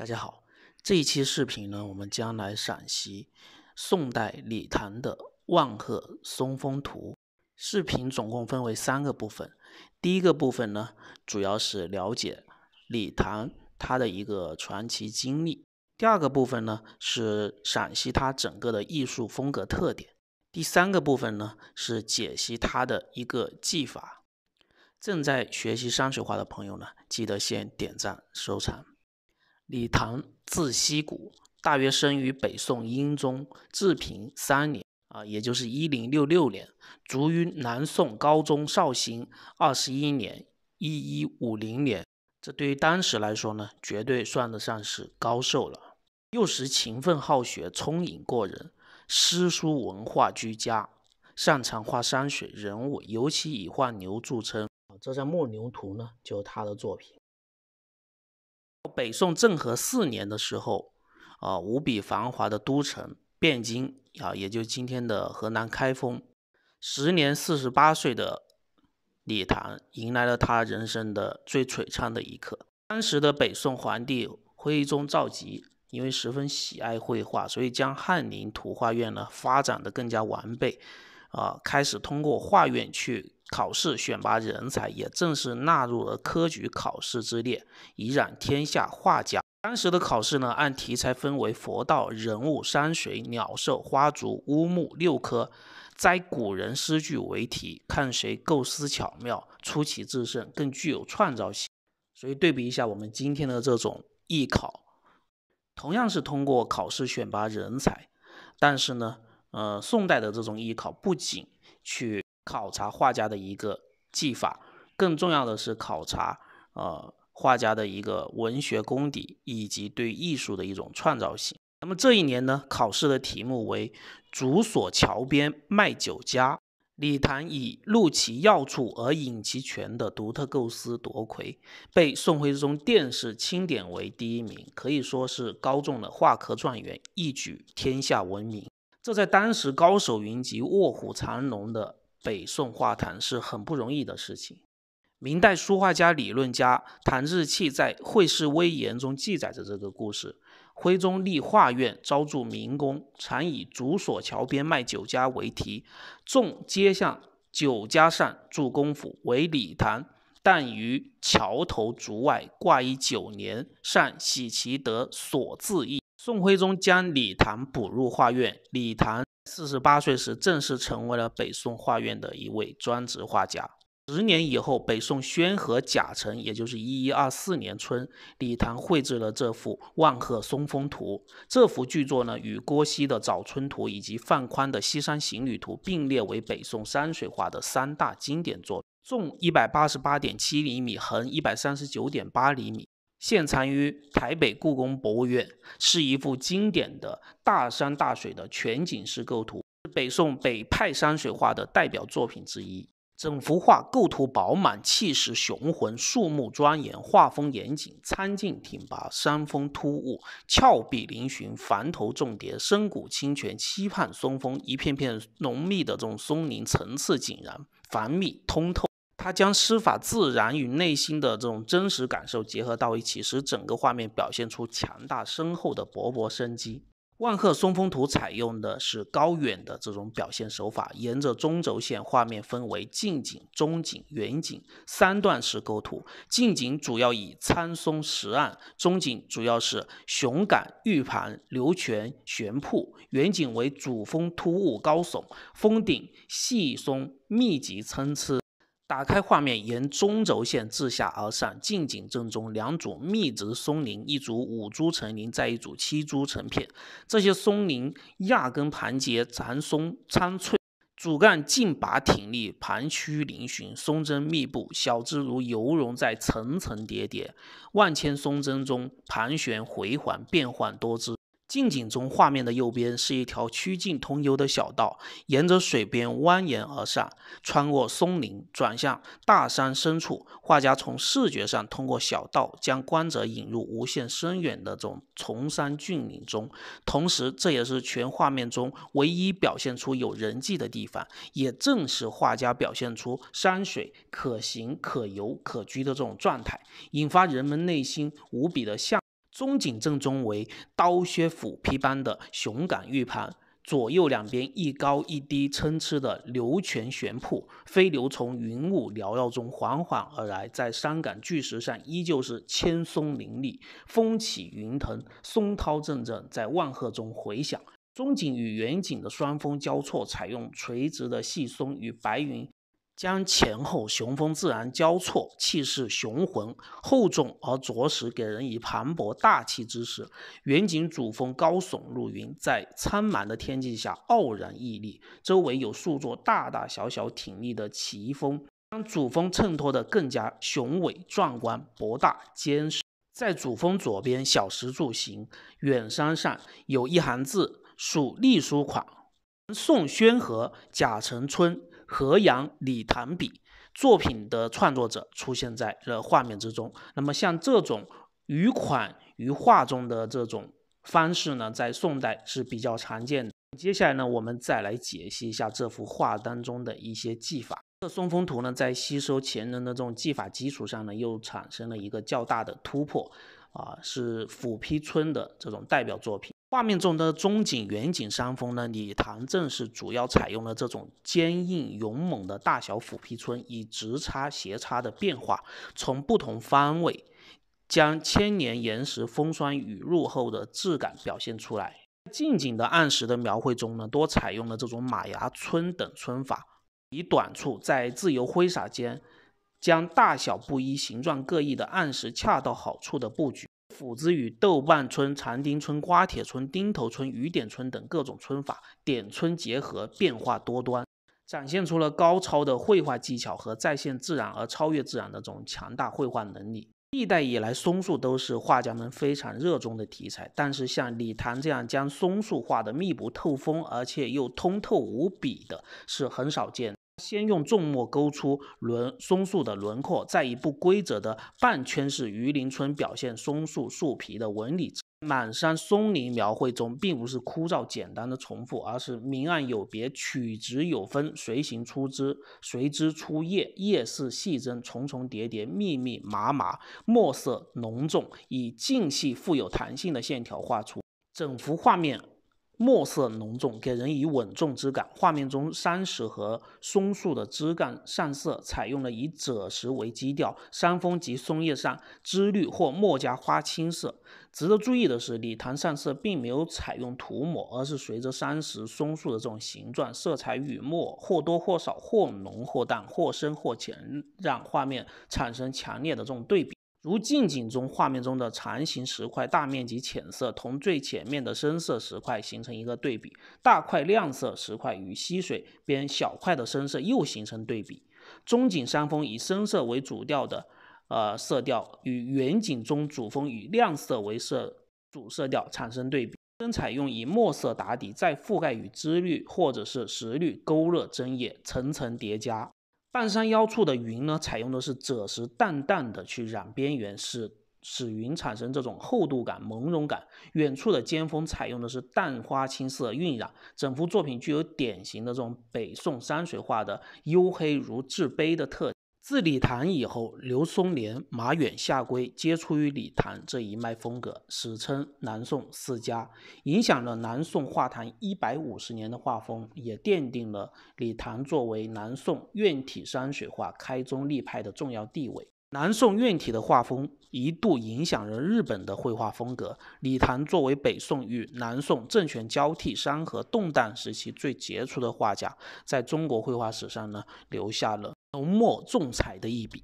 大家好，这一期视频呢，我们将来赏析宋代李唐的《万壑松风图》。视频总共分为三个部分，第一个部分呢，主要是了解李唐他的一个传奇经历；第二个部分呢，是赏析他整个的艺术风格特点；第三个部分呢，是解析他的一个技法。正在学习山水画的朋友呢，记得先点赞收藏。李唐，字希古，大约生于北宋英宗治平三年，啊，也就是一零六六年，卒于南宋高宗绍兴二十一年，一一五零年。这对于当时来说呢，绝对算得上是高寿了。幼时勤奋好学，聪颖过人，诗书文化俱佳，擅长画山水人物，尤其以画牛著称。这张牧牛图呢，就是他的作品。北宋政和四年的时候，啊，无比繁华的都城汴京啊，也就今天的河南开封，时年四十八岁的李唐迎来了他人生的最璀璨的一刻。当时的北宋皇帝徽宗赵佶，因为十分喜爱绘画，所以将翰林图画院呢发展的更加完备，啊，开始通过画院去。考试选拔人才，也正式纳入了科举考试之列，以染天下画家。当时的考试呢，按题材分为佛道、人物、山水、鸟兽、花竹、乌木六科，摘古人诗句为题，看谁构思巧妙、出奇制胜，更具有创造性。所以，对比一下我们今天的这种艺考，同样是通过考试选拔人才，但是呢，呃，宋代的这种艺考不仅去。考察画家的一个技法，更重要的是考察呃画家的一个文学功底以及对艺术的一种创造性。那么这一年呢，考试的题目为“竹锁桥边卖酒家”，李唐以“入其要处而隐其权的独特构思夺魁，被宋徽宗殿试钦点为第一名，可以说是高中的画科状元，一举天下闻名。这在当时高手云集、卧虎藏龙的。北宋画坛是很不容易的事情。明代书画家理论家谭志器在《会试微言》中记载着这个故事：徽宗立画院，招筑民工，常以“竹索桥边卖酒家”为题，众皆向酒家上注功夫为礼堂，但于桥头竹外挂一酒年，善喜其得“所字意。宋徽宗将李唐补入画院，李唐四十八岁时正式成为了北宋画院的一位专职画家。十年以后，北宋宣和甲辰，也就是一一二四年春，李唐绘制了这幅《万壑松风图》。这幅巨作呢，与郭熙的《早春图》以及范宽的《西山行旅图》并列为北宋山水画的三大经典作。纵一百八十八点七厘米，横一百三十九点八厘米。现藏于台北故宫博物院，是一幅经典的大山大水的全景式构图，是北宋北派山水画的代表作品之一。整幅画构图饱满，气势雄浑，树木庄严，画风严谨，苍劲挺拔，山峰突兀，峭壁嶙峋，房头重叠，深谷清泉，溪畔松风，一片片浓密的这种松林，层次井然，繁密通透。他将诗法自然与内心的这种真实感受结合到一起，使整个画面表现出强大深厚的勃勃生机。《万壑松风图》采用的是高远的这种表现手法，沿着中轴线，画面分为近景、中景、远景三段式构图。近景主要以苍松石岸，中景主要是雄感、玉盘、流泉悬瀑，远景为主峰突兀高耸，峰顶细松密集参差。打开画面，沿中轴线自下而上，近景正中两组密植松林，一组五株成林，再一组七株成片。这些松林压根盘结，残松苍翠，主干劲拔挺立，盘曲嶙峋，松针密布，小枝如游龙，在层层叠叠、万千松针中盘旋回环，变幻多姿。近景中，画面的右边是一条曲径通幽的小道，沿着水边蜿蜒而上，穿过松林，转向大山深处。画家从视觉上通过小道将观者引入无限深远的这种崇山峻岭中，同时这也是全画面中唯一表现出有人迹的地方，也正是画家表现出山水可行可游可居的这种状态，引发人们内心无比的向。中景正中为刀削斧劈般的雄岗玉盘，左右两边一高一低参差的流泉悬瀑，飞流从云雾缭绕中缓缓而来，在山岗巨石上依旧是千松林立，风起云腾，松涛阵阵在万壑中回响。中景与远景的双峰交错，采用垂直的细松与白云。将前后雄峰自然交错，气势雄浑厚重而着实，给人以磅礴大气之势。远景主峰高耸入云，在苍茫的天际下傲然屹立，周围有数座大大小小挺立的奇峰，将主峰衬托的更加雄伟壮观、博大坚实。在主峰左边小石柱形远山上有一行字，属隶书款：“宋宣和贾成春”。河阳李唐笔作品的创作者出现在了画面之中。那么，像这种余款于画中的这种方式呢，在宋代是比较常见的。接下来呢，我们再来解析一下这幅画当中的一些技法。这《松风图》呢，在吸收前人的这种技法基础上呢，又产生了一个较大的突破，啊，是斧劈皴的这种代表作品。画面中的中景、远景山峰呢？李唐正是主要采用了这种坚硬、勇猛的大小斧劈皴，以直插、斜插的变化，从不同方位将千年岩石风霜雨露后的质感表现出来。近景的暗石的描绘中呢，多采用了这种马牙皴等皴法，以短处在自由挥洒间，将大小不一、形状各异的暗石恰到好处的布局。斧子与豆瓣村、长丁村、瓜铁村、丁头村、雨点村等各种村法点村结合，变化多端，展现出了高超的绘画技巧和再现自然而超越自然的这种强大绘画能力。历代以来，松树都是画家们非常热衷的题材，但是像李唐这样将松树画的密不透风，而且又通透无比的，是很少见。先用重墨勾出轮松树的轮廓，再以不规则的半圈式鱼鳞皴表现松树树皮的纹理。满山松林描绘中，并不是枯燥简单的重复，而是明暗有别，曲直有分，随行出枝，随枝出叶，叶是细针，重重叠叠，密密麻麻，墨色浓重，以静细富有弹性的线条画出，整幅画面。墨色浓重，给人以稳重之感。画面中山石和松树的枝干上色采用了以赭石为基调，山峰及松叶上枝绿或墨加花青色。值得注意的是，礼堂上色并没有采用涂抹，而是随着山石、松树的这种形状，色彩与墨或多或少、或浓或淡、或深或浅，让画面产生强烈的这种对比。如近景中画面中的长形石块大面积浅色，同最前面的深色石块形成一个对比；大块亮色石块与溪水边小块的深色又形成对比。中景山峰以深色为主调的，呃色调与远景中主峰以亮色为色主色调产生对比。针采用以墨色打底，再覆盖与枝绿或者是石绿勾勒针叶，层层叠加。半山腰处的云呢，采用的是赭石淡淡的去染边缘，使使云产生这种厚度感、朦胧感。远处的尖峰采用的是淡花青色晕染，整幅作品具有典型的这种北宋山水画的幽黑如至碑的特。自李唐以后，刘松年、马远、夏圭皆出于李唐这一脉风格，史称南宋四家，影响了南宋画坛一百五十年的画风，也奠定了李唐作为南宋院体山水画开宗立派的重要地位。南宋院体的画风一度影响了日本的绘画风格。李唐作为北宋与南宋政权交替、山河动荡时期最杰出的画家，在中国绘画史上呢，留下了。浓墨重彩的一笔。